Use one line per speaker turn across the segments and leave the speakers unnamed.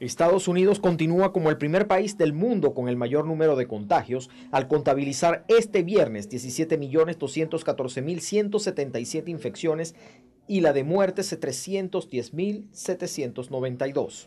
Estados Unidos continúa como el primer país del mundo con el mayor número de contagios, al contabilizar este viernes 17.214.177 infecciones y la de muertes 310.792.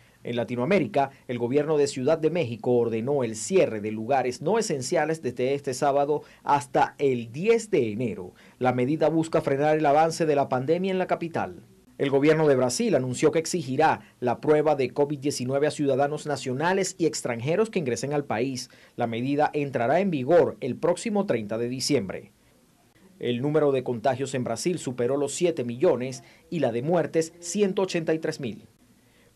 En Latinoamérica, el gobierno de Ciudad de México ordenó el cierre de lugares no esenciales desde este sábado hasta el 10 de enero. La medida busca frenar el avance de la pandemia en la capital. El gobierno de Brasil anunció que exigirá la prueba de COVID-19 a ciudadanos nacionales y extranjeros que ingresen al país. La medida entrará en vigor el próximo 30 de diciembre. El número de contagios en Brasil superó los 7 millones y la de muertes 183 mil.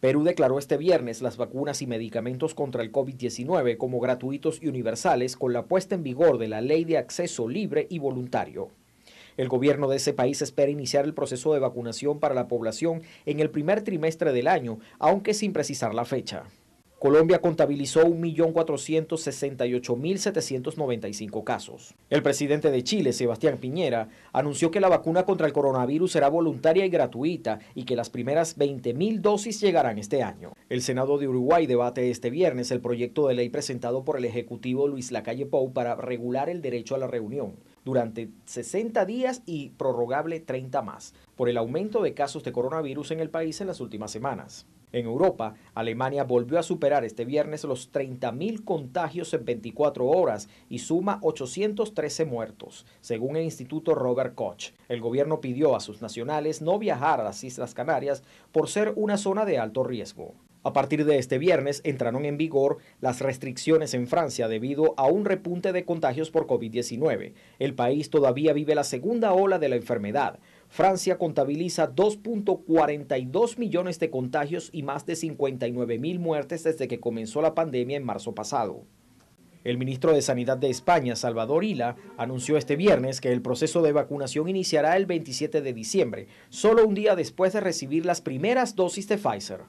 Perú declaró este viernes las vacunas y medicamentos contra el COVID-19 como gratuitos y universales con la puesta en vigor de la Ley de Acceso Libre y Voluntario. El gobierno de ese país espera iniciar el proceso de vacunación para la población en el primer trimestre del año, aunque sin precisar la fecha. Colombia contabilizó 1.468.795 casos. El presidente de Chile, Sebastián Piñera, anunció que la vacuna contra el coronavirus será voluntaria y gratuita y que las primeras 20.000 dosis llegarán este año. El Senado de Uruguay debate este viernes el proyecto de ley presentado por el Ejecutivo Luis Lacalle Pou para regular el derecho a la reunión durante 60 días y prorrogable 30 más, por el aumento de casos de coronavirus en el país en las últimas semanas. En Europa, Alemania volvió a superar este viernes los 30.000 contagios en 24 horas y suma 813 muertos, según el Instituto Robert Koch. El gobierno pidió a sus nacionales no viajar a las Islas Canarias por ser una zona de alto riesgo. A partir de este viernes entraron en vigor las restricciones en Francia debido a un repunte de contagios por COVID-19. El país todavía vive la segunda ola de la enfermedad. Francia contabiliza 2.42 millones de contagios y más de 59 mil muertes desde que comenzó la pandemia en marzo pasado. El ministro de Sanidad de España, Salvador Ila, anunció este viernes que el proceso de vacunación iniciará el 27 de diciembre, solo un día después de recibir las primeras dosis de Pfizer.